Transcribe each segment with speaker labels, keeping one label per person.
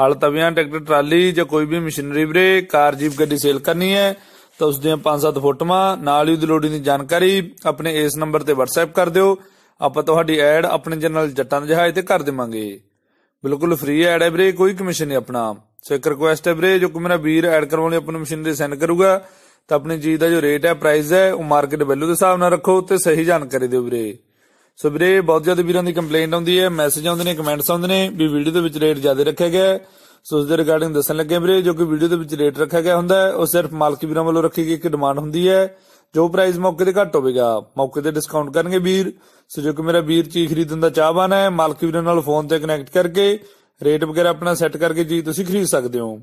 Speaker 1: ਹਲ ਤਵਿਆਂ tractor trolley ਜਾਂ ਕੋਈ ਵੀ ਮਸ਼ੀਨਰੀ ਵੀਰੇ ਕਾਰ ਜੀਪ ਗੱਡੀ ਸੇਲ ਕਰਨੀ ਹੈ ਤਾਂ ਉਸ ਦੀਆਂ 5-7 ਫੋਟੋਆਂ ਨਾਲ ਹੀ ਉਹਦੀ ਲੋੜੀ ਦੀ ਜਾਣਕਾਰੀ ਆਪਣੇ ਇਸ ਨੰਬਰ ਤੇ WhatsApp ਕਰ ਦਿਓ ਆਪਾਂ ਤੁਹਾਡੀ ਐਡ ਆਪਣੇ ਚੈਨਲ ਜੱਟਾਂ ਦੇ ਜਹਾਜ਼ ਤੇ ਕਰ ਦੇਵਾਂਗੇ ਬਿਲਕੁਲ ਫ੍ਰੀ ਐਡ ਹੈ ਵੀਰੇ ਕੋਈ ਕਮਿਸ਼ਨ ਨਹੀਂ ਆਪਣਾ ਸੋ ਇੱਕ ਰਿਕੁਐਸਟ ਹੈ ਵੀਰੇ ਜੋ ਕੋ ਮੇਰਾ ਵੀਰ ਐਡ ਕਰਵਾਉਣ ਲਈ ਆਪਣੀ ਮਸ਼ੀਨ ਦੇ ਸੈਂਡ ਕਰੂਗਾ ਤਾਂ ਆਪਣੀ ਚੀਜ਼ ਦਾ ਜੋ ਰੇਟ ਹੈ ਪ੍ਰਾਈਸ ਹੈ ਉਹ ਮਾਰਕੀਟ ਵੈਲਿਊ ਦੇ ਹਿਸਾਬ ਨਾਲ ਰੱਖੋ ਤੇ ਸਹੀ ਜਾਣਕਾਰੀ ਦਿਓ ਵੀਰੇ ਸੋ ਵੀਰੇ ਬਹੁਤ ਜ਼ਿਆਦਾ ਵੀਰਾਂ ਦੀ ਕੰਪਲੇਂਟ ਆਉਂਦੀ ਹੈ ਮੈਸੇਜ ਆਉਂਦੇ ਨੇ ਕਮੈਂਟਸ ਆਉਂਦੇ ਨੇ ਵੀ ਵੀਡੀਓ ਦੇ ਵਿੱਚ ਰੇਟ ਜ਼ਿਆਦਾ ਰੱਖਿਆ ਗਿਆ ਸੋ ਉਸ ਦੇ ਰਿਗਾਰਡਿੰਗ ਦੱਸਣ ਲੱਗੇ ਵੀਰੇ ਜੋ ਕਿ ਵੀਡੀਓ ਦੇ ਵਿੱਚ ਰੇਟ ਰੱਖਿਆ ਗਿਆ ਹੁੰਦਾ ਹੈ ਉਹ ਸਿਰਫ ਮਾਲਕ ਵੀਰਾਂ ਵੱਲੋਂ ਰੱਖੀ ਗਈ ਇੱਕ ਡਿਮਾਂਡ ਹੁੰਦੀ ਹੈ ਜੋ ਪ੍ਰਾਈਸ ਮੌਕੇ ਤੇ ਘੱਟ ਹੋਵੇਗਾ ਮੌਕੇ ਤੇ ਡਿਸਕਾਊਂਟ ਕਰਨਗੇ ਵੀਰ ਸੋ ਜੋ ਕਿ ਮੇਰਾ ਵੀਰ ਚੀਜ਼ ਖਰੀਦਣ ਦਾ ਚਾਹਵਾਨ ਹੈ ਮਾਲਕ ਵੀਰਾਂ ਨਾਲ ਫੋਨ ਤੇ ਕਨੈਕਟ ਕਰਕੇ ਰੇਟ ਵਗੈਰਾ ਆਪਣਾ ਸੈੱਟ ਕਰਕੇ ਜੀ ਤੁਸੀਂ ਖਰੀਦ ਸਕਦੇ ਹੋ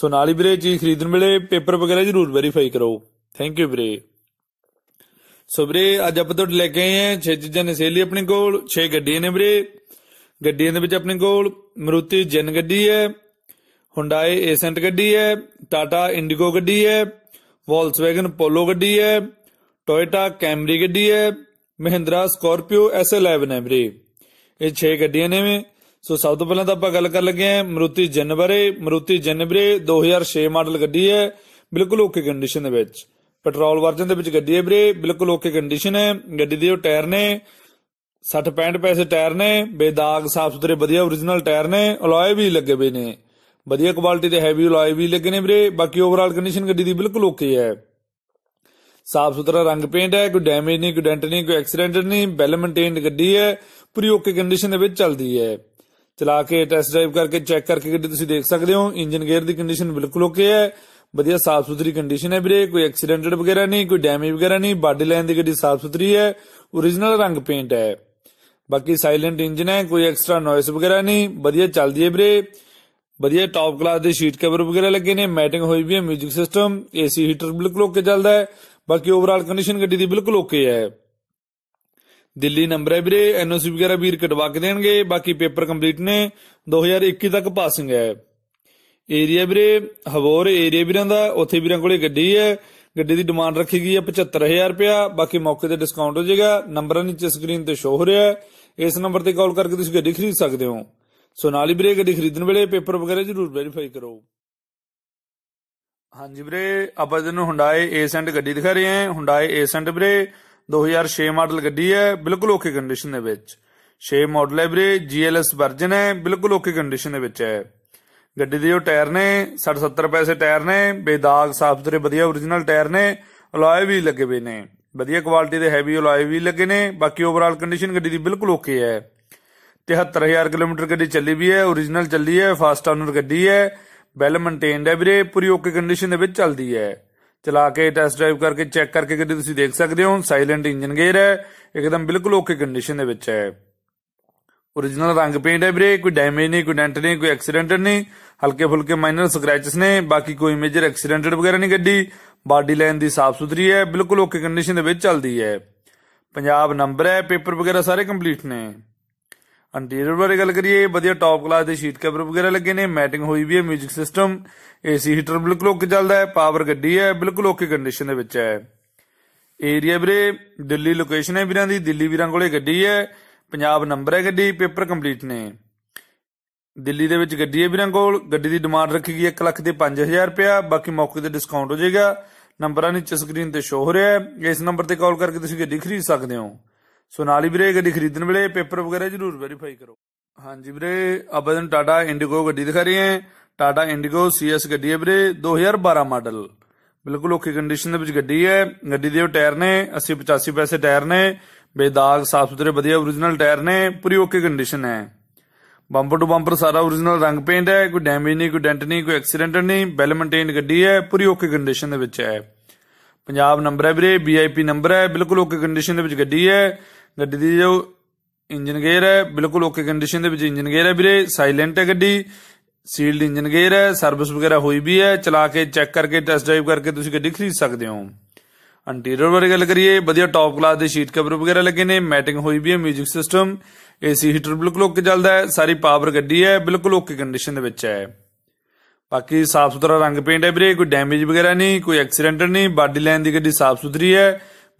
Speaker 1: ਸੋ ਨਾਲ ਹੀ ਵੀਰੇ ਚੀਜ਼ ਖਰੀਦਣ ਵੇਲੇ ਪੇਪਰ ਵਗੈਰਾ ਜ਼ਰੂਰ ਵੈਰੀਫਾਈ ਕਰੋ ਥੈਂਕ ਯੂ ਵੀਰੇ ਸੋ ਵੀਰੇ ਅੱਜ ਆਪਾਂ ਤੁਹਾਡੇ ਲੈ ਕੇ ਆਏ ਆਂ ਛੇ ਚੀਜ਼ਾਂ ਨੇ ਸੇਲੀ ਆਪਣੇ ਕੋਲ ਛੇ ਗੱਡੀਆਂ ਨੇ ਵੀਰੇ ਗੱਡੀਆਂ ਦੇ ਵਿੱਚ ਆਪਣੇ ਕੋਲ ਮਰੂਤੀ ਜਨ ਗੱਡੀ ਹੈ ਹੁੰਡਾਈ ਏਸੈਂਟ ਗੱਡੀ ਹੈ ਟਾਟਾ ਇੰਡੀਗੋ ਗੱਡੀ ਹੈ ਵੋਲਸਵੈਗਨ ਪੋਲੋ ਗੱਡੀ ਹੈ ਟੋਇਟਾ ਕੈਮਰੀ ਗੱਡੀ ਹੈ ਮਹਿੰਦਰਾ ਐਸ S11 ਹੈ ਵੀਰੇ ਇਹ ਛੇ ਗੱਡੀਆਂ ਨੇ ਸੋ ਸਭ ਤੋਂ ਪਹਿਲਾਂ ਤਾਂ ਆਪਾਂ ਗੱਲ ਕਰ ਲੱਗੇ ਆ ਮਰੂਤੀ ਜਨ ਬਾਰੇ ਮਰੂਤੀ ਜਨ ਵੀਰੇ 2006 ਮਾਡਲ ਗੱਡੀ ਹੈ ਬਿਲਕੁਲ ਓਕੇ ਕੰਡੀਸ਼ਨ ਦੇ ਵਿੱਚ ਪੈਟਰੋਲ ਵਰਜਨ ਦੇ ਵਿੱਚ ਗੱਡੀ ਹੈ ਵੀਰੇ ਬਿਲਕੁਲ ਓਕੇ ਕੰਡੀਸ਼ਨ ਹੈ ਗੱਡੀ ਦੇ ਟਾਇਰ ਨੇ 60 65 ਪੈਸੇ ਟਾਇਰ ਨੇ ਬੇਦਾਗ ਸਾਫ ਸੁਥਰੇ ਵਧੀਆ origignal ਟਾਇਰ ਨੇ ਅਲੋਏ ਵੀ ਲੱਗੇ ਹੋਏ ਨੇ ਵਧੀਆ ਕੁਆਲਿਟੀ ਦੇ ਹੈਵੀ ਅਲੋਏ ਵੀ ਲੱਗੇ ਨੇ ਵੀਰੇ ਬਾਕੀ ਓਵਰਆਲ ਕੰਡੀਸ਼ਨ ਗੱਡੀ ਦੀ ਬਿਲਕੁਲ ਓਕੇ ਹੈ ਸਾਫ ਸੁਥਰਾ ਰੰਗ ਪੇਂਟ ਹੈ ਕੋਈ ਡੈਮੇਜ ਨਹੀਂ ਕੋਈ ਡੈਂਟ ਨਹੀਂ ਕੋਈ ਐਕਸੀਡੈਂਟ ਨਹੀਂ ਬੈਲ ਮੇਨਟੇਨਡ ਗੱਡੀ ਹੈ ਪੂਰੀ ਓਕੇ ਕੰਡੀਸ਼ਨ ਦੇ ਵਿੱਚ ਚੱਲਦੀ ਹੈ ਚਲਾ ਕੇ ਟੈਸਟ ਡਰਾਈਵ ਕਰਕੇ ਚੈੱਕ ਕਰਕੇ ਗੱਡੀ ਤੁਸੀਂ ਦੇਖ ਸਕਦੇ ਹੋ ਇੰਜਨ ਗੇਅਰ ਦੀ ਕੰਡੀਸ਼ਨ ਬਿਲਕੁਲ ਓਕੇ ਹੈ ਵਧੀਆ ਸਾਫ ਸੁਥਰੀ ਕੰਡੀਸ਼ਨ ਹੈ ਵੀਰੇ ਕੋਈ ਐਕਸੀਡੈਂਟਡ ਵਗੈਰਾ ਨਹੀਂ ਕੋਈ ਡੈਮੇਜ ਵਗੈਰਾ ਨਹੀਂ ਬਾਡੀ ਲਾਈਨ ਦੀ ਗੱਡੀ ਸਾਫ ਸੁਥਰੀ ਹੈ origignal ਰੰਗ ਪੇਂਟ ਹੈ ਬਾਕੀ ਸਾਇਲੈਂਟ ਇੰਜਨ ਹੈ ਕੋਈ ਐਕਸਟਰਾ ਨੋਇਸ ਵਗੈਰਾ ਨਹੀਂ ਵਧੀਆ ਚੱਲਦੀ ਹੈ ਵੀਰੇ ਵਧੀਆ ਟੌਪ ਕਲਾਸ ਦੇ ਸ਼ੀਟ ਕਵਰ ਵਗੈਰਾ ਲੱਗੇ ਨੇ ਮੈਟਿੰਗ ਹੋਈ ਵੀ ਹੈ 뮤직 ਸਿਸਟਮ ਏਸੀ ਹੀਟਰ ਬਿਲਕੁਲ ਓਕੇ ਚੱਲਦਾ ਹੈ ਬਾਕੀ ਓਵਰਆਲ ਕੰਡੀਸ਼ਨ ਗੱਡੀ ਦੀ ਬਿਲਕੁਲ ਓਕੇ ਹੈ ਦਿੱਲੀ ਨੰਬਰ ਹੈ ਵੀਰੇ ਐਨਓਸੀ ਵਗੈਰਾ ਵੀਰ ਕਟਵਾ ਕੇ ਦੇਣਗੇ ਬਾਕੀ ਪੇਪਰ ਕੰਪਲੀਟ ਨੇ 2021 ਤੱਕ ਪਾਸਿੰਗ ਹੈ ਏਰੀਆ ਵੀਰੇ ਹਵੋਰ ਏਰੀਆ ਵੀਰਾਂ ਦਾ ਉੱਥੇ ਵੀਰਾਂ ਕੋਲੇ ਗੱਡੀ ਹੈ ਗੱਡੀ ਦੀ ਡਿਮਾਂਡ ਰੱਖੀ ਗਈ ਹੈ 75000 ਰੁਪਿਆ ਬਾਕੀ ਮੌਕੇ ਤੇ ਡਿਸਕਾਊਂਟ ਹੋ ਜਾਏਗਾ ਨੰਬਰ ਨੀਚੇ ਸਕਰੀਨ ਤੇ ਸ਼ੋ ਹੋ ਰਿਹਾ ਹੈ ਇਸ ਨੰਬਰ ਤੇ ਕਾਲ ਕਰਕੇ ਤੁਸੀਂ ਗੱਡੀ ਖਰੀਦ ਸਕਦੇ ਹੋ ਸੋ ਨਾਲ ਹੀ ਵੀਰੇ ਗੱਡੀ ਖਰੀਦਣ ਵੇਲੇ ਪੇਪਰ ਵਗੈਰਾ ਜ਼ਰੂਰ ਵੈਰੀਫਾਈ ਕਰੋ ਹਾਂਜੀ ਵੀਰੇ ਆਪਾਂ ਤੁਹਾਨੂੰ ਹੁੰਡਾਈ ਏਸੈਂਟ ਗੱਡੀ ਦਿਖਾ ਰਹੇ ਹਾਂ ਹੁੰਡਾਈ ਏਸੈਂਟ ਵੀਰੇ 2006 ਮਾਡਲ ਗੱਡੀ ਹੈ ਬਿਲਕੁਲ ਓਕੇ ਕੰਡੀਸ਼ਨ ਦੇ ਵਿੱਚ 6 ਮਾਡਲ ਹੈ ਵੀਰੇ ਜੀਐਲਐਸ ਵਰਜਨ ਹੈ ਬਿਲਕੁਲ ਓਕੇ ਕੰਡੀਸ਼ਨ ਦੇ ਵਿੱਚ ਹੈ ਗੱਡੀ ਦੇ ਜੋ ਟਾਇਰ ਨੇ 60 70 ਪੈਸੇ ਟਾਇਰ ਨੇ ਬੇਦਾਗ ਸਾਫ ਸੁਥਰੇ ਵਧੀਆ origignal ਟਾਇਰ ਨੇ ਅਲੋਏ ਵੀ ਲੱਗੇ ਹੋਏ ਨੇ ਵਧੀਆ ਕੁਆਲਿਟੀ ਦੇ ਹੈਵੀ ਅਲੋਏ ਵੀ ਲੱਗੇ ਨੇ ਬਾਕੀ ਓਵਰਆਲ ਕੰਡੀਸ਼ਨ ਗੱਡੀ ਦੀ ਬਿਲਕੁਲ ਓਕੇ ਹੈ 73000 ਕਿਲੋਮੀਟਰ ਗੱਡੀ ਚੱਲੀ ਵੀ ਹੈ origignal ਚੱਲੀ ਹੈ ਫਾਸਟ ਆਨਰ ਗੱਡੀ ਹੈ ਵੈਲ ਮੇਨਟੇਨਡ ਹੈ ਵੀਰੇ ਪੂਰੀ ਓਕੇ ਕੰਡੀਸ਼ਨ ਦੇ ਵਿੱਚ ਚੱਲਦੀ ਹੈ ਚਲਾ ਕੇ ਟੈਸਟ ਡਰਾਈਵ ਕਰਕੇ ਚੈੱਕ ਕਰਕੇ ਗੱਡੀ ਤੁਸੀਂ ਦੇਖ ਸਕਦੇ ਹੋ ਸਾਇਲੈਂਟ ਇੰਜਨ ਗੇਅਰ ਹੈ ਇੱਕਦਮ ਬਿਲਕੁਲ ਓਕੇ ਕੰਡੀਸ਼ਨ ਦੇ ਵਿੱਚ ਹੈ ओरिजिनल ਰੰਗ ਪੇਂਟ ਹੈ ਵੀਰੇ ਕੋਈ ਡੈਮੇਜ ਨਹੀਂ ਕੋਈ ਡੈਂਟ ਨਹੀਂ ਕੋਈ ਐਕਸੀਡੈਂਟ ਨਹੀਂ ਹਲਕੇ ਫੁਲਕੇ ਮਾਈਨਰ ਸਕ੍ਰੈਚਸ ਨੇ ਬਾਕੀ ਕੋਈ ਮੇਜਰ ਐਕਸੀਡੈਂਟਡ ਵਗੈਰਾ ਨਹੀਂ ਗੱਡੀ ਬਾਡੀ ਲਾਈਨ ਦੀ ਸਾਫ ਸੁਥਰੀ ਹੈ ਬਿਲਕੁਲ ਓਕੇ ਕੰਡੀਸ਼ਨ ਦੇ ਵਿੱਚ ਚੱਲਦੀ ਹੈ ਪੰਜਾਬ ਨੰਬਰ ਹੈ ਪੇਪਰ ਵਗੈਰਾ ਸਾਰੇ ਕੰਪਲੀਟ ਨੇ ਇੰਟੀਰੀਅਰ ਬਾਰੇ ਗੱਲ ਕਰੀਏ ਵਧੀਆ ਟੌਪ ਕਲਾਸ ਦੇ ਸ਼ੀਟ ਕਵਰ ਵਗੈਰਾ ਲੱਗੇ ਨੇ ਮੈਟਿੰਗ ਹੋਈ ਵੀ ਹੈ 뮤직 ਸਿਸਟਮ ਏਸੀ ਹੀਟਰ ਬਿਲਕੁਲ ਓਕੇ ਚੱਲਦਾ ਹੈ ਪਾਵਰ ਗੱਡੀ ਹੈ ਬਿਲਕੁਲ ਓਕੇ ਕੰਡੀਸ਼ਨ ਦੇ ਵਿੱਚ ਹੈ ਏਰੀਆ ਵੀਰੇ ਦਿੱਲੀ ਲੋਕੇਸ਼ਨ ਹੈ ਵੀਰਾਂ ਦੀ ਦਿੱਲੀ ਵੀਰਾਂ ਕੋਲੇ ਗੱਡੀ ਹੈ ਪੰਜਾਬ ਨੰਬਰ ਹੈ ਗੱਡੀ ਪੇਪਰ ਕੰਪਲੀਟ ਨੇ ਦਿੱਲੀ ਦੇ ਵਿੱਚ ਗੱਡੀ ਹੈ ਵੀਰਾਂ ਕੋਲ ਗੱਡੀ ਦੀ ਡਿਮਾਂਡ ਰੱਖੀ ਗਈ 1 ਲੱਖ ਦੇ 5000 ਰੁਪਿਆ ਬਾਕੀ ਮੌਕੇ ਤੇ ਡਿਸਕਾਊਂਟ ਹੋ ਜਾਏਗਾ ਨੰਬਰਾਂ ਨੀਚੇ ਸਕਰੀਨ ਤੇ ਸ਼ੋ ਹੋ ਰਿਹਾ ਹੈ ਇਸ ਨੰਬਰ ਤੇ ਕਾਲ ਕਰਕੇ ਤੁਸੀਂ ਗੱਡੀ ਖਰੀਦ ਸਕਦੇ ਹੋ ਸੋ ਨਾਲ ਹੀ ਵੀਰੇ ਗੱਡੀ ਖਰੀਦਣ ਵੇਲੇ ਪੇਪਰ ਵਗੈਰਾ ਜ਼ਰੂਰ ਵੈਰੀਫਾਈ ਕਰੋ ਹਾਂਜੀ ਵੀਰੇ ਆਪਾਂ ਤੁਹਾਨੂੰ ਟਾਟਾ ਇੰਡੀਗੋ ਗੱਡੀ ਦਿਖਾ ਰਹੇ ਹਾਂ ਟਾਟਾ ਇੰਡੀਗੋ ਸੀਐਸ ਗੱਡੀ ਹੈ ਵੀਰੇ 2012 ਮਾਡਲ ਬਿਲਕੁਲ ਓਕੇ ਕੰਡੀਸ਼ਨ ਦੇ ਵਿੱਚ ਗੱਡੀ ਹੈ ਗੱਡੀ ਦੇ ਟਾਇਰ ਨੇ 80 85 ਪੈਸੇ ਟਾਇਰ ਨੇ ਬੇਦਾਗ ਸਾਫ ਸੁਥਰੇ ਵਧੀਆ origignal ਟਾਇਰ ਨੇ ਪੂਰੀ ਓਕੇ ਕੰਡੀਸ਼ਨ ਹੈ ਬੰਪਰ ਟੂ ਬੰਪਰ ਸਾਰਾ origignal ਰੰਗ ਪੇਂਟ ਹੈ ਕੋਈ ਡੈਮੇਜ ਨਹੀਂ ਕੋਈ ਡੈਂਟ ਨਹੀਂ ਕੋਈ ਐਕਸੀਡੈਂਟ ਨਹੀਂ ਬੈਲ ਮੇਨਟੇਨਡ ਗੱਡੀ ਹੈ ਪੂਰੀ ਓਕੇ ਕੰਡੀਸ਼ਨ ਦੇ ਵਿੱਚ ਹੈ ਪੰਜਾਬ ਨੰਬਰ ਹੈ ਵੀਰੇ ਵੀਆਈਪੀ ਨੰਬਰ ਹੈ ਬਿਲਕੁਲ ਓਕੇ ਕੰਡੀਸ਼ਨ ਦੇ ਵਿੱਚ ਗੱਡੀ ਹੈ ਗੱਡੀ ਦੀ ਜੋ ਇੰਜਨ ਗੇਅਰ ਹੈ ਬਿਲਕੁਲ ਓਕੇ ਕੰਡੀਸ਼ਨ ਦੇ ਵਿੱਚ ਇੰਜਨ ਗੇਅਰ ਹੈ ਵੀਰੇ ਸਾਇਲੈਂਟ ਹੈ ਗੱਡੀ ਸੀਲਡ ਇੰਜਨ ਗੇਅਰ ਹੈ ਸਰਵਿਸ ਵਗੈਰਾ ਹੋਈ ਵੀ ਹੈ ਚਲਾ ਕੇ ਚੈੱਕ ਕਰਕੇ ਟੈਸਟ ਡਰਾਈਵ ਕਰਕੇ ਤੁਸੀਂ ਗੱਡੀ ਖਰੀਦ ਸਕਦੇ ਹੋ ਇੰਟੀਰੀਅਰ ਬਾਰੇ ਗੱਲ ਕਰੀਏ ਵਧੀਆ ਟੌਪ ਕਲਾਸ ਦੇ ਸ਼ੀਟ ਕਵਰ ਵਗੈਰਾ ਲੱਗੇ ਨੇ ਮੈਟਿੰਗ ਹੋਈ ਵੀ ਹੈ 뮤직 ਸਿਸਟਮ ਏਸੀ ਹੀਟਰ ਬਿਲਕੁਲ ਓਕੇ ਚੱਲਦਾ ਹੈ ਸਾਰੀ ਪਾਵਰ ਗੱਡੀ ਹੈ ਬਿਲਕੁਲ ਓਕੇ ਕੰਡੀਸ਼ਨ ਦੇ ਵਿੱਚ ਹੈ ਬਾਕੀ ਸਾਫ ਸੁਥਰਾ ਰੰਗ ਪੇਂਟ ਹੈ ਵੀਰੇ ਕੋਈ ਡੈਮੇਜ ਵਗੈਰਾ ਨਹੀਂ ਕੋਈ ਐਕਸੀਡੈਂਟ ਨਹੀਂ ਬਾਡੀ ਲਾਈਨ ਦੀ ਗੱਡੀ ਸਾਫ ਸੁਥਰੀ ਹੈ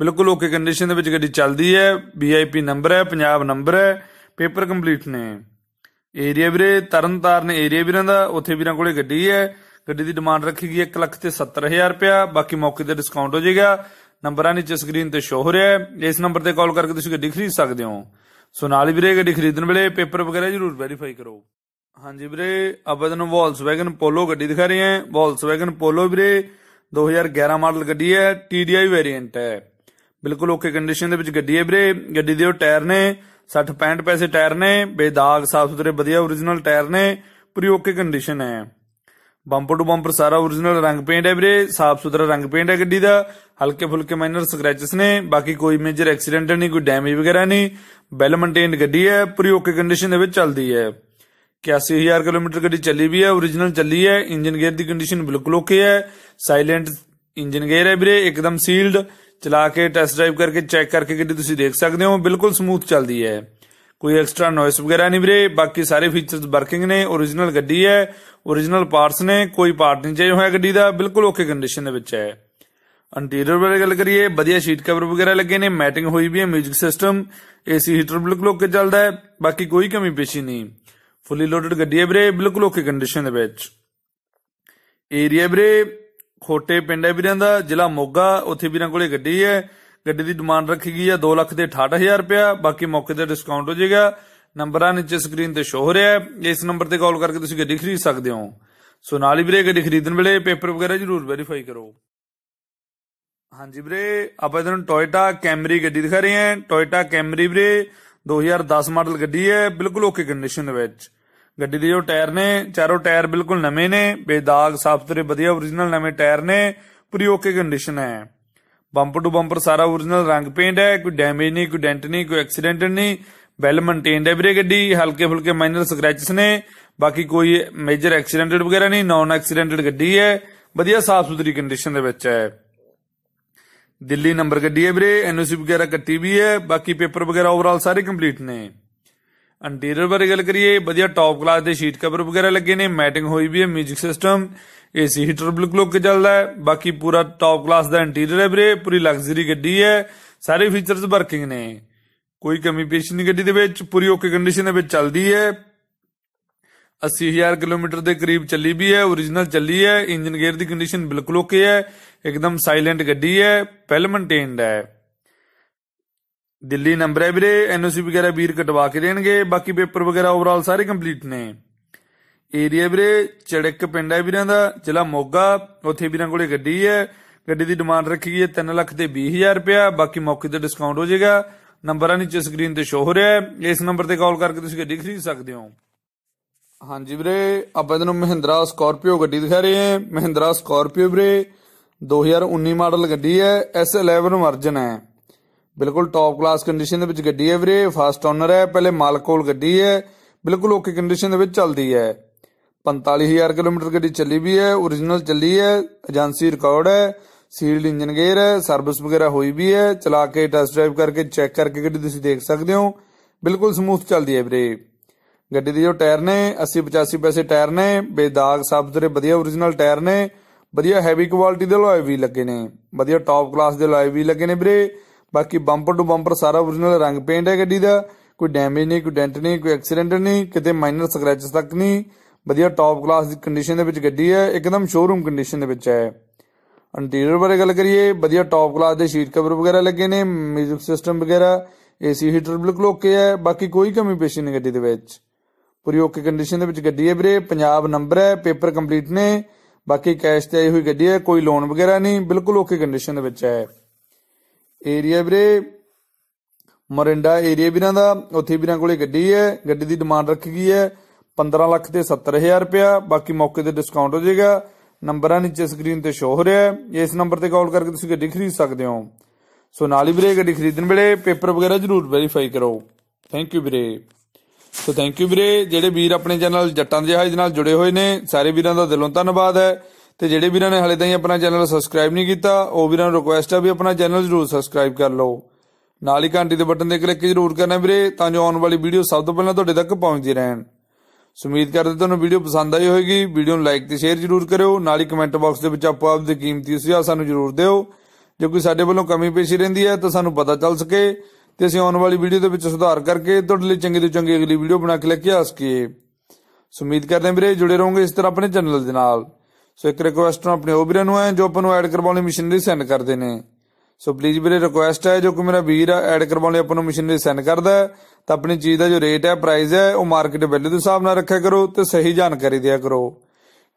Speaker 1: ਬਿਲਕੁਲ ਓਕੇ ਕੰਡੀਸ਼ਨ ਦੇ ਵਿੱਚ ਗੱਡੀ ਚੱਲਦੀ ਹੈ ਵੀਆਈਪੀ ਨੰਬਰ ਹੈ ਪੰਜਾਬ ਨੰਬਰ ਹੈ ਪੇਪਰ ਕੰਪਲੀਟ ਨੇ ਏਰੀਆ ਵੀਰੇ ਤਰਨਤਾਰਨ ਏਰੀਆ ਵੀਰਾਂ ਦਾ ਉੱਥੇ ਵੀਰਾਂ ਕੋਲੇ ਗੱਡੀ ਹੈ ਗੱਡੀ ਦੀ ਡਿਮਾਂਡ ਰੱਖੀ ਗਈ 1 ਲੱਖ ਤੇ 70000 ਰੁਪਿਆ ਬਾਕੀ ਮੌਕੇ ਤੇ ਡਿਸਕਾਊਂਟ ਹੋ ਜਾਏਗਾ ਨੰਬਰਾਂ ਨੀਚੇ ਸਕਰੀਨ ਤੇ ਸ਼ੋ ਹੋ ਰਿਹਾ ਹੈ ਇਸ ਨੰਬਰ ਤੇ ਕਾਲ ਕਰਕੇ ਤੁਸੀਂ ਗੱਡੀ ਖਰੀਦ ਸਕਦੇ ਹੋ ਸੋ ਨਾਲ ਵੀਰੇ ਗੱਡੀ ਖਰੀਦਣ ਵੇਲੇ ਪੇਪਰ ਵਗੈਰਾ ਜ਼ਰੂਰ ਵੈਰੀਫਾਈ ਕਰੋ ਹਾਂਜੀ ਵੀਰੇ ਆਪਾਂ ਤੁਹਾਨੂੰ ਵੋਲਸਵੈਗਨ ਪੋਲੋ ਗੱਡੀ ਦਿਖਾ ਰਹੇ ਹਾਂ ਵੋਲਸਵੈਗਨ ਪੋਲੋ ਵੀਰੇ 2011 ਮਾਡਲ ਗੱਡੀ ਹੈ TDI ਵੇਰੀਐਂਟ ਹੈ ਬਿਲਕੁਲ ਓਕੇ ਕੰਡੀਸ਼ਨ ਦੇ ਵਿੱਚ ਗੱਡੀ ਹੈ ਵੀਰੇ ਗੱਡੀ ਦੇ ਉਹ ਟਾਇਰ ਨੇ 60 65 ਪੈਸੇ ਟਾਇਰ ਨੇ ਬੇਦਾਗ ਸਾਫ ਸੁਥਰੇ ਵਧੀਆ origignal ਟਾਇਰ ਨੇ ਪੂਰੀ ਓਕੇ ਕੰਡੀਸ਼ਨ ਹੈ ਬੰਪਰ ਟੂ ਬੰਪਰ ਸਾਰਾ origignal ਰੰਗ ਪੇਂਟ ਹੈ ਵੀਰੇ ਸਾਫ ਸੁਥਰਾ ਰੰਗ ਪੇਂਟ ਹੈ ਗੱਡੀ ਦਾ ਹਲਕੇ ਫੁਲਕੇ ਮਾਈਨਰ ਸਕ੍ਰੈਚਸ ਨੇ ਬਾਕੀ ਕੋਈ ਮੇਜਰ ਐਕਸੀਡੈਂਟ ਨਹੀਂ ਕੋਈ ਡੈਮੇਜ ਵਗੈਰਾ ਨਹੀਂ ਵੈਲ ਮੇਨਟੇਨਡ ਗੱਡੀ ਹੈ ਪੂਰੀ ਓਕੇ ਕੰਡੀਸ਼ਨ ਦੇ ਵਿੱਚ ਚੱਲਦੀ ਹੈ 81000 ਕਿਲੋਮੀਟਰ ਗੱਡੀ ਚੱਲੀ ਵੀ ਹੈ origignal ਚੱਲੀ ਹੈ ਇੰਜਨ ਗੇਅਰ ਦੀ ਕੰਡੀਸ਼ਨ ਬਿਲਕੁਲ ਓਕੇ ਹੈ ਸਾਇਲੈਂਟ ਇੰਜਨ ਗੇਅਰ ਹੈ ਵੀਰੇ ਇੱਕਦਮ ਸੀਲਡ ਚਲਾ ਕੇ ਟੈਸਟ ਡਰਾਈਵ ਕਰਕੇ ਚੈੱਕ ਕਰਕੇ ਗੱਡੀ ਤੁਸੀਂ ਦੇਖ ਸਕਦੇ ਹੋ ਬਿਲਕੁਲ ਸਮੂਥ ਚੱਲਦੀ ਹੈ ਕੋਈ ਐਕਸਟਰਾ ਨੋਇਸ ਵਗੈਰਾ ਨਹੀਂ ਵੀਰੇ ਬਾਕੀ ਸਾਰੇ ਫੀਚਰਸ ਵਰਕਿੰਗ ਨੇ origignal ਗੱਡੀ ਹੈ origignal ਪਾਰਟਸ ਨੇ ਕੋਈ ਪਾਰਟ ਨਹੀਂ ਚੇਂਜ ਹੋਇਆ ਗੱਡੀ ਦਾ ਬਿਲਕੁਲ ਓਕੇ ਕੰਡੀਸ਼ਨ ਦੇ ਵਿੱਚ ਹੈ ਇੰਟੀਰੀਅਰ ਬਾਰੇ ਗੱਲ ਕਰੀਏ ਵਧੀਆ ਸ਼ੀਟ ਕਵਰ ਵਗੈਰਾ ਲੱਗੇ ਨੇ ਮੈਟਿੰਗ ਹੋਈ ਵੀ ਹੈ 뮤직 ਸਿਸਟਮ ਏਸੀ ਹੀਟਰ ਬਿਲਕੁਲ ਓਕੇ ਚੱਲਦਾ ਹੈ ਬਾਕੀ ਕੋਈ ਕਮੀ ਪੇਸ਼ੀ ਨਹੀਂ ਫੁੱਲੀ ਲੋਡਡ ਗੱਡੀ ਹੈ ਵੀਰੇ ਬਿਲਕੁਲ ਓਕੇ ਕੰਡੀਸ਼ਨ ਦੇ ਵਿੱਚ ਏਰੀਆ ਵੀਰੇ ਖੋਟੇ ਪਿੰਡ ਹੈ ਵੀਰਾਂ ਦਾ ਜ਼ਿਲ੍ਹਾ ਮੋਗਾ ਉੱਥੇ ਵੀਰਾਂ ਕੋਲੇ ਗੱਡੀ ਹੈ ਗੱਡੀ ਦੀ ਡਿਮਾਂਡ ਰੱਖੀ ਗਈ ਹੈ 2 ਲੱਖ ਦੇ 68000 ਰੁਪਇਆ ਬਾਕੀ ਮੌਕੇ ਤੇ ਡਿਸਕਾਊਂਟ ਹੋ ਜਾਏਗਾ ਨੰਬਰਾਂ ਨੀਚੇ ਸਕਰੀਨ ਤੇ ਸ਼ੋ ਹੋ ਰਿਹਾ ਹੈ ਇਸ ਨੰਬਰ ਤੇ ਕਾਲ ਕਰਕੇ ਤੁਸੀਂ ਗੱਡੀ ਖਰੀਦ ਸਕਦੇ ਹੋ ਸੋ ਨਾਲ ਹੀ ਵੀਰੇ ਗੱਡੀ ਖਰੀਦਣ ਵੇਲੇ ਪੇਪਰ ਵਗੈਰਾ ਜ਼ਰੂਰ ਵੈਰੀਫਾਈ ਕਰੋ ਹਾਂਜੀ ਵੀਰੇ ਆਪਾਂ ਤੁਹਾਨੂੰ ਟੋਇਟਾ ਕੈਮਰੀ ਗੱਡੀ ਦਿਖਾ ਰਹੇ ਹਾਂ ਟੋਇਟਾ ਕੈਮਰੀ ਵੀਰੇ 2010 ਮਾਡਲ ਗੱਡੀ ਹੈ ਬਿਲਕੁਲ ਓਕੇ ਕੰਡੀਸ਼ਨ ਵਿੱਚ ਗੱਡੀ ਦੇ ਜੋ ਟਾਇਰ ਨੇ ਚਾਰੋਂ ਟਾਇਰ ਬਿਲਕੁਲ ਨਵੇਂ ਨੇ ਬੇਦਾਗ ਸਾਫ ਸੁਥਰੇ ਵਧੀਆ origignal ਨਵੇਂ ਟਾਇਰ ਨੇ ਪੂਰੀ ਓਕੇ ਕੰਡੀਸ਼ਨ ਹੈ ਬੰਪਰ ਟੂ ਬੰਪਰ ਸਾਰਾ origignal ਰੰਗ ਪੇਂਟ ਹੈ ਕੋਈ ਡੈਮੇਜ ਨਹੀਂ ਕੋਈ ਡੈਂਟ ਨਹੀਂ ਕੋਈ ਐਕਸੀਡੈਂਟ ਨਹੀਂ ਵੈਲ ਮੇਨਟੇਨਡ ਹੈ ਵੀਰੇ ਗੱਡੀ ਹਲਕੇ ਫੁਲਕੇ ਮਾਈਨਰ ਸਕ੍ਰੈਚਸ ਨੇ ਬਾਕੀ ਕੋਈ ਮੇਜਰ ਐਕਸੀਡੈਂਟਡ ਵਗੈਰਾ ਨਹੀਂ ਨਾਨ ਐਕਸੀਡੈਂਟਡ ਗੱਡੀ ਹੈ ਵਧੀਆ ਸਾਫ ਸੁਥਰੀ ਕੰਡੀਸ਼ਨ ਦੇ ਵਿੱਚ ਹੈ ਦਿੱਲੀ ਨੰਬਰ ਗੱਡੀ ਹੈ ਵੀਰੇ ਐਨਓਸੀ ਵਗੈਰਾ ਕੱਟੀ ਵੀ ਹੈ ਬਾਕੀ ਪੇਪਰ ਵਗੈਰਾ ਓਵਰਆਲ ਸਾਰੇ ਕੰਪਲੀਟ ਨੇ ਇੰਟੀਰੀਅਰ ਬਾਰੇ ਗੱਲ ਕਰੀਏ ਵਧੀਆ ਟੌਪ ਕਲਾਸ ਦੇ ਸ਼ੀਟ ਕਵਰ ਵਗੈਰਾ ਲੱਗੇ ਨੇ ਮੈਟਿੰਗ ਹੋਈ ਵੀ ਹੈ 뮤직 system AC heater blue clock ਚੱਲਦਾ ਹੈ ਬਾਕੀ ਪੂਰਾ ਟੌਪ ਕਲਾਸ ਦਾ ਇੰਟੀਰੀਅਰ ਹੈ ਵੀਰੇ ਪੂਰੀ ਲਗਜ਼ਰੀ ਗੱਡੀ ਹੈ ਸਾਰੇ ਫੀਚਰਸ ਵਰਕਿੰਗ ਨੇ ਕੋਈ ਕਮੀ ਪੇਸ਼ ਨਹੀਂ ਗੱਡੀ ਦੇ ਵਿੱਚ ਪੂਰੀ ਓਕੇ ਕੰਡੀਸ਼ਨ ਦੇ ਵਿੱਚ ਚੱਲਦੀ ਹੈ 80000 ਕਿਲੋਮੀਟਰ ਦੇ ਕਰੀਬ ਚੱਲੀ ਵੀ ਹੈ origignal ਚੱਲੀ ਹੈ ਇੰਜਨ ਗੇਅਰ ਦੀ ਕੰਡੀਸ਼ਨ ਬਿਲਕੁਲ ਓਕੇ ਹੈ ਇੱਕਦਮ ਸਾਇਲੈਂਟ ਗੱਡੀ ਹੈ ਪਹਿਲ ਮੇਨਟੇਨਡ ਹੈ ਦਿੱਲੀ ਨੰਬਰ ਹੈ ਵੀਰੇ ਐਨਓਸੀ ਵਗੈਰਾ ਵੀਰ ਕਟਵਾ ਕੇ ਦੇਣਗੇ ਬਾਕੀ ਪੇਪਰ ਵਗੈਰਾ ਓਵਰਆਲ ਸਾਰੇ ਕੰਪਲੀਟ ਨੇ ਏਰੀਆ ਵੀਰੇ ਚੜਕ ਪਿੰਡ ਹੈ ਵੀਰਾਂ ਦਾ ਜ਼ਿਲ੍ਹਾ ਮੋਗਾ ਉੱਥੇ ਵੀਰਾਂ ਕੋਲੇ ਗੱਡੀ ਹੈ ਗੱਡੀ ਦੀ ਡਿਮਾਂਡ ਰੱਖੀ ਗਈ ਹੈ 3 ਲੱਖ ਤੇ 20000 ਰੁਪਿਆ ਬਾਕੀ ਮੌਕੇ ਤੇ ਡਿਸਕਾਊਂਟ ਹੋ ਜਾਏਗਾ ਨੰਬਰਾਂ ਨੀਚੇ ਸਕਰੀਨ ਤੇ ਸ਼ੋ ਹੋ ਰਿਹਾ ਹੈ ਇਸ ਨੰਬਰ ਤੇ ਕਾਲ ਕਰਕੇ ਤੁਸੀਂ ਗੱਡੀ ਖਰੀਦ ਸਕਦੇ ਹੋ ਹਾਂਜੀ ਵੀਰੇ ਆਪਾਂ ਤੁਹਾਨੂੰ ਮਹਿੰਦਰਾ ਸਕਾਰਪੀਓ ਗੱਡੀ ਦਿਖਾ ਰਹੇ ਹਾਂ ਮਹਿੰਦਰਾ ਸਕਾਰਪੀਓ ਵੀਰੇ 2019 ਮਾਡਲ ਗੱਡੀ ਹੈ S11 ਵਰਜਨ ਹੈ ਬਿਲਕੁਲ ਟੌਪ ਕਲਾਸ ਕੰਡੀਸ਼ਨ ਦੇ ਵਿੱਚ ਗੱਡੀ ਹੈ ਵੀਰੇ ਫਸਟ ਓਨਰ ਹੈ ਪਹਿਲੇ ਮਾਲਕ ਕੋਲ ਗੱਡੀ ਹੈ ਬਿਲਕੁਲ ਓਕੇ ਕੰਡੀਸ਼ਨ ਦੇ ਵਿੱਚ ਚੱਲਦੀ ਹੈ 45000 ਕਿਲੋਮੀਟਰ ਗੱਡੀ ਚੱਲੀ ਵੀ ਹੈ origignal ਚੱਲੀ ਹੈ ਏਜੰਸੀ ਰਿਕਾਰਡ ਹੈ ਸੀਲਡ ਇੰਜਨ ਗੇਅਰ ਹੈ ਸਰਵਿਸ ਵਗੈਰਾ ਹੋਈ ਵੀ ਹੈ ਚਲਾ ਕੇ ਟੈਸਟ ਡਰਾਈਵ ਕਰਕੇ ਚੈੱਕ ਕਰਕੇ ਗੱਡੀ ਤੁਸੀਂ ਦੇਖ ਸਕਦੇ ਹੋ ਬਿਲਕੁਲ ਸਮੂਥ ਚੱਲਦੀ ਹੈ ਵੀਰੇ ਗੱਡੀ ਦੇ ਜੋ ਟਾਇਰ ਨੇ 80 85 ਪੈਸੇ ਟਾਇਰ ਨੇ ਬੇਦਾਗ ਸਾਫ ਸੁਥਰੇ ਵਧੀਆ origignal ਟਾਇਰ ਨੇ ਵਧੀਆ ਹੈਵੀ ਕੁਆਲਿਟੀ ਦੇ ਲੋਏ ਵੀ ਲੱਗੇ ਨੇ ਵਧੀਆ ਟੌਪ ਕਲਾਸ ਦੇ ਲੋਏ ਵੀ ਲੱਗੇ ਨੇ ਵੀਰੇ ਬਾਕੀ ਬੰਪਰ ਟੂ ਬੰਪਰ ਸਾਰਾ origignal ਰੰਗ ਪੇਂਟ ਹੈ ਗੱਡੀ ਦਾ ਕੋਈ ਡੈਮੇਜ ਨਹੀਂ ਕੋਈ ਡੈਂਟ ਨਹੀਂ ਕੋਈ ਐਕਸੀਡੈਂਟ ਨਹੀਂ ਕਿਤੇ ਮਾਈਨਰ ਸਕ੍ਰੈਚਸ ਤੱਕ ਨਹੀਂ ਵਧੀਆ ਟਾਪ ਕਲਾਸ ਦੀ ਕੰਡੀਸ਼ਨ ਦੇ ਵਿੱਚ ਗੱਡੀ ਹੈ ਇੱਕਦਮ ਸ਼ੋਰੂਮ ਕੰਡੀਸ਼ਨ ਦੇ ਵਿੱਚ ਹੈ ਇੰਟੀਰੀਅਰ ਬਾਰੇ ਗੱਲ ਕਰੀਏ ਵਧੀਆ ਟਾਪ ਕਲਾਸ ਦੇ ਸ਼ੀਟ ਕਵਰ ਵਗੈਰਾ ਲੱਗੇ ਨੇ ਮਿਊਜ਼ਿਕ ਸਿਸਟਮ ਵਗੈਰਾ ਏਸੀ ਹੀਟਰ ਬਿਲਕੁਲ ਓਕੇ ਹੈ ਬਾਕੀ ਕੋਈ ਕਮੀ ਪੇਸ਼ੀ ਨਹੀਂ ਗੱਡੀ ਦੇ ਵਿੱਚ ਪੂਰੀ ਓਕੇ ਕੰਡੀਸ਼ਨ ਦੇ ਵਿੱਚ ਗੱਡੀ ਹੈ ਵੀਰੇ ਪੰਜਾਬ ਨੰਬਰ ਹੈ ਪੇਪਰ ਕੰਪਲੀਟ ਨੇ ਬਾਕੀ ਕੈਸ਼ ਤੇ ਆਈ ਹੋਈ ਗੱਡੀ ਹੈ ਕੋਈ ਲੋਨ ਵਗੈਰਾ ਨਹੀਂ ਬਿਲਕੁਲ ਓਕੇ ਕੰਡੀਸ਼ਨ ਦੇ ਵਿੱਚ ਹੈ ਏਰੀਆ ਵੀਰੇ ਮਰਿੰਡਾ ਏਰੀਆ ਵੀਰਾਂ ਦਾ ਉੱਥੇ ਵੀਰਾਂ ਕੋਲੇ ਗੱਡੀ ਹੈ ਗੱਡੀ ਦੀ ਡਿਮਾਂਡ ਰੱਖੀ ਗਈ ਹੈ 15 ਲੱਖ ਤੇ 70000 ਰੁਪਿਆ ਬਾਕੀ ਮੌਕੇ ਤੇ ਡਿਸਕਾਊਂਟ ਹੋ ਜਾਏਗਾ ਨੰਬਰਾਂ ਨੀਚੇ ਸਕਰੀਨ ਤੇ ਸ਼ੋ ਹੋ ਰਿਹਾ ਹੈ ਇਸ ਨੰਬਰ ਤੇ ਕਾਲ ਕਰਕੇ ਤੁਸੀਂ ਗੱਡੀ ਖਰੀਦ ਸਕਦੇ ਹੋ ਸੋ ਨਾਲ ਹੀ ਵੀਰੇ ਗੱਡੀ ਖਰੀਦਣ ਵੇਲੇ ਪੇਪਰ ਵਗੈਰਾ ਜ਼ਰੂਰ ਵੈਰੀਫਾਈ ਕਰੋ ਥੈਂਕ ਯੂ ਵੀਰੇ ਸੋ ਥੈਂਕ ਯੂ ਵੀਰੇ ਜਿਹੜੇ ਵੀਰ ਆਪਣੇ ਚੈਨਲ ਜੱਟਾਂ ਦੇ ਜਹਾਜ਼ ਨਾਲ ਜੁੜੇ ਹੋਏ ਨੇ ਸਾਰੇ ਵੀਰਾਂ ਦਾ ਦਿਲੋਂ ਧੰਨਵਾਦ ਹੈ ਤੇ ਜਿਹੜੇ ਵੀਰਾਂ ਨੇ ਹਲੇ ਤਾਈਂ ਆਪਣਾ ਚੈਨਲ ਸਬਸਕ੍ਰਾਈਬ ਨਹੀਂ ਕੀਤਾ ਉਹ ਵੀਰਾਂ ਨੂੰ ਰਿਕੁਐਸਟ ਆ ਵੀ ਆਪਣਾ ਚੈਨਲ ਜ਼ਰੂਰ ਸਬਸਕ੍ਰਾਈਬ ਕਰ ਲਓ ਨਾਲ ਹੀ ਘੰਟੀ ਦੇ ਬਟਨ ਤੇ ਕਲਿੱਕ ਜ਼ਰੂਰ ਕਰਨਾ ਵੀਰੇ ਤਾਂ ਜੋ ਆਉਣ ਵਾਲੀ ਵੀਡੀਓ ਸਭ ਤੋਂ ਪਹਿਲਾਂ ਤੁਹਾਡੇ ਤੱਕ ਪਹੁੰਚਦੀ ਰਹਿਣ ਉਮੀਦ ਕਰਦੇ ਤੁਹਾਨੂੰ ਵੀਡੀਓ ਪਸੰਦ ਆਈ ਹੋਵੇਗੀ ਵੀਡੀਓ ਨੂੰ ਲਾਈਕ ਤੇ ਸ਼ੇਅਰ ਜ਼ਰੂਰ ਕਰਿਓ ਨਾਲ ਹੀ ਕਮੈਂਟ ਬਾਕਸ ਦੇ ਵਿੱਚ ਆਪੋ ਆਪ ਦੇ ਕੀਮਤੀ ਸੁਝਾਅ ਸਾਨੂੰ ਜ਼ਰੂਰ ਦਿਓ ਜੇ ਕੋਈ ਸਾਡੇ ਵੱਲੋਂ ਕਮੀ ਪੇਸ਼ੀ ਰਹਿੰਦੀ ਹੈ ਤਾਂ ਸਾਨੂੰ ਪਤਾ ਚੱਲ ਸਕੇ ਤੇ ਅਸੀਂ ਆਉਣ ਵਾਲੀ ਵੀਡੀਓ ਦੇ ਵਿੱਚ ਸੁਧਾਰ ਕਰਕੇ ਤੁਹਾਡੇ ਲਈ ਚੰਗੀ ਤੋਂ ਚੰਗੀ ਅਗਲੀ ਵੀਡੀਓ ਬਣਾ ਕੇ ਲੈ ਕੇ ਆ ਸਕੀਏ ਉਮੀਦ ਕਰਦੇ ਵੀਰੇ ਜੁੜੇ ਰਹੋਗੇ ਇਸ ਤਰ੍ਹਾਂ ਆਪਣੇ ਚੈਨਲ ਦੇ ਨਾਲ ਸੋ ਇੱਕ ਰਿਕੁਐਸਟ ਨੂੰ ਆਪਣੇ ਉਹ ਨੂੰ ਹੈ ਜੋ ਆਪਾਂ ਨੂੰ ਐਡ ਕਰਵਾਉਣ ਲਈ ਮਸ਼ੀਨਰੀ ਸੈਂਡ ਕਰਦੇ ਨੇ ਸੋ ਪਲੀਜ਼ ਵੀਰੇ ਰਿਕੁਐਸਟ ਹੈ ਜੋ ਕਿ ਮੇਰਾ ਵੀਰ ਐਡ ਕਰਵਾਉਣ ਲਈ ਆਪਾਂ ਨੂੰ ਮਸ਼ੀਨਰੀ ਸੈਂਡ ਕਰਦਾ ਤਾਂ ਆਪਣੀ ਚੀਜ਼ ਦਾ ਜੋ ਰੇਟ ਹੈ ਪ੍ਰਾਈਸ ਹੈ ਉਹ ਮਾਰਕੀਟ ਵੈਲਿਊ ਦੇ ਹਿਸਾਬ ਨਾਲ ਰੱਖਿਆ ਕਰੋ ਤੇ ਸਹੀ ਜਾਣਕਾਰੀ ਦਿਆ ਕਰੋ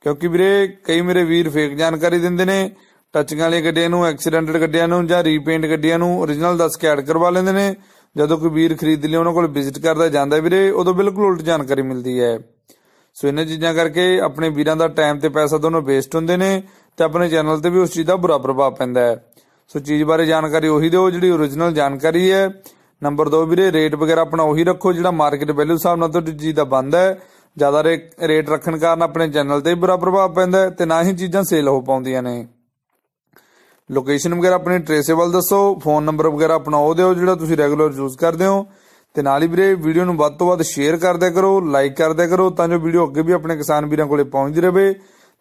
Speaker 1: ਕਿਉਂਕਿ ਵੀਰੇ ਕਈ ਮੇਰੇ ਵੀਰ ਫੇਕ ਜਾਣਕਾਰੀ ਦਿੰਦੇ ਨੇ ਟੱਚਿੰਗ ਵਾਲੀਆਂ ਗੱਡੀਆਂ ਨੂੰ ਐਕਸੀਡੈਂਟਡ ਗੱਡੀਆਂ ਨੂੰ ਜਾਂ ਰੀਪੇਂਟ ਗੱਡੀਆਂ ਨੂੰ origignal ਦੱਸ ਕੇ ਐਡ ਕਰਵਾ ਲੈਂਦੇ ਨੇ ਜਦੋਂ ਕੋਈ ਵੀਰ ਖਰੀਦ ਲਈ ਉਹਨਾਂ ਕੋਲ ਵਿਜ਼ਿਟ ਕਰਦਾ ਜਾਂਦਾ ਵੀਰੇ ਉਦੋਂ ਬਿਲਕੁਲ ਉਲਟ ਜਾਣਕਾਰੀ ਮਿਲਦੀ ਹੈ ਸੋ ਇਹਨਾਂ ਚੀਜ਼ਾਂ ਕਰਕੇ ਆਪਣੇ ਵੀਰਾਂ ਦਾ ਟਾਈਮ ਤੇ ਪੈਸਾ ਦੋਨੋਂ ਵੇਸਟ ਹੁੰਦੇ ਨੇ ਤੇ ਆਪਣੇ ਚੈਨਲ ਤੇ ਵੀ ਉਸ ਚੀਜ਼ ਦਾ ਬੁਰਾ ਪ੍ਰਭਾਵ ਪੈਂਦਾ ਹੈ ਸੋ ਚੀਜ਼ ਬਾਰੇ ਜਾਣਕਾਰੀ ਉਹੀ ਦਿਓ ਜਿਹੜੀ origignal ਜਾਣਕਾਰੀ ਹੈ ਨੰਬਰ 2 ਵੀਰੇ ਰੇਟ ਵਗੈਰਾ ਆਪਣਾ ਉਹੀ ਰੱਖੋ ਜਿਹੜਾ ਮਾਰਕੀਟ ਵੈਲਿਊ ਹਿਸਾਬ ਨਾਲ ਤੁਹਾਡੀ ਚੀਜ਼ ਦਾ ਬੰਦ ਹੈ ਜ਼ਿਆਦਾ ਰੇਟ ਰੱਖਣ ਕਾਰਨ ਆਪਣੇ ਚੈਨਲ ਤੇ ਵੀ ਬੁਰਾ ਪ੍ਰਭਾਵ ਪੈਂਦਾ ਤੇ ਨਾ ਹੀ ਚੀਜ਼ਾਂ ਸੇਲ ਹੋ ਪਾਉਂਦੀਆਂ ਨੇ ਲੋਕੇਸ਼ਨ ਵਗੈਰਾ ਆਪਣੀ ਟ੍ਰੇਸੇਬਲ ਦੱਸੋ ਫੋਨ ਨੰਬਰ ਵਗੈਰਾ ਆਪਣਾ ਉਹ ਦਿਓ ਜਿਹੜਾ ਤੁਸੀਂ ਰੈਗੂਲਰ ਯੂਜ਼ ਕਰਦੇ ਹੋ ਤੇ ਨਾਲ ਹੀ ਵੀਰੇ ਵੀਡੀਓ ਨੂੰ ਵੱਧ ਤੋਂ ਵੱਧ ਸ਼ੇਅਰ ਕਰਦੇ ਕਰੋ ਲਾਈਕ ਕਰਦੇ ਕਰੋ ਤਾਂ ਜੋ ਵੀਡੀਓ ਅੱਗੇ ਵੀ ਆਪਣੇ ਕਿਸਾਨ ਵੀਰਾਂ ਕੋਲੇ ਪਹੁੰਚਦੀ ਰਹੇ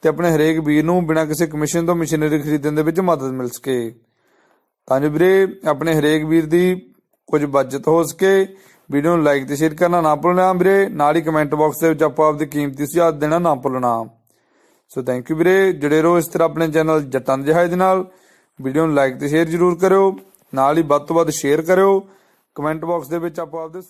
Speaker 1: ਤੇ ਆਪਣੇ ਹਰੇਕ ਵੀਰ ਨੂੰ ਬਿਨਾਂ ਕਿਸੇ ਕਮਿਸ਼ਨ ਤੋਂ ਮਸ਼ੀਨਰੀ ਖਰੀਦਣ ਦੇ ਵਿੱਚ ਮਦਦ ਮਿਲ ਸਕੇ ਤਾਂ ਜੋ ਵੀਰੇ ਆਪਣੇ ਹਰੇਕ ਵੀਰ ਦੀ ਕੁਝ ਬਚਤ ਹੋ ਸਕੇ ਵੀਡੀਓ ਨੂੰ ਲਾਈਕ ਤੇ ਸ਼ੇਅਰ ਕਰਨਾ ਨਾ ਭੁੱਲਣਾ ਵੀਰੇ ਨਾਲ ਹੀ ਕਮੈਂਟ ਬਾਕਸ ਦੇ ਵਿੱਚ ਆਪਾਂ ਆਪਦੀ ਕੀਮਤੀ ਸੁਝਾਅ ਦੇਣਾ ਨਾ ਭੁੱਲਣਾ ਸੋ ਥੈਂਕ ਯੂ ਵੀਰੇ ਜੁੜੇ ਰਹੋ ਇਸ ਤਰ੍ਹਾਂ ਆਪਣੇ ਚੈਨਲ ਜੱਟਾਂ ਦੇ ਜਹਾਜ਼ ਦੇ ਨਾਲ ਵੀਡੀਓ ਨੂੰ ਲਾਈਕ ਤੇ ਸ਼ੇਅਰ ਜ਼ਰੂਰ ਕਰਿਓ ਨਾਲ ਹੀ ਵੱਧ ਤੋਂ ਵੱਧ ਸ਼ੇਅਰ ਕਰਿਓ ਕਮੈਂਟ ਬਾਕਸ ਦੇ ਵਿੱਚ ਆਪੋ ਆਪਦੇ